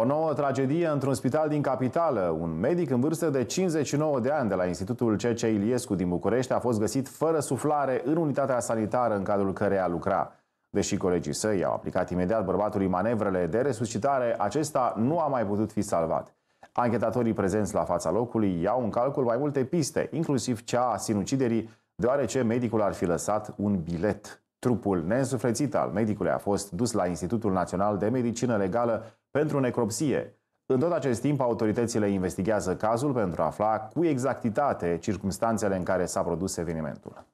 O nouă tragedie într-un spital din capitală. Un medic în vârstă de 59 de ani de la Institutul CC Iliescu din București a fost găsit fără suflare în unitatea sanitară în cadrul căreia lucra. Deși colegii săi au aplicat imediat bărbatului manevrele de resuscitare, acesta nu a mai putut fi salvat. Anchetatorii prezenți la fața locului iau în calcul mai multe piste, inclusiv cea a sinuciderii, deoarece medicul ar fi lăsat un bilet Trupul neînsuflețit al medicului a fost dus la Institutul Național de Medicină Legală pentru necropsie. În tot acest timp, autoritățile investigează cazul pentru a afla cu exactitate circumstanțele în care s-a produs evenimentul.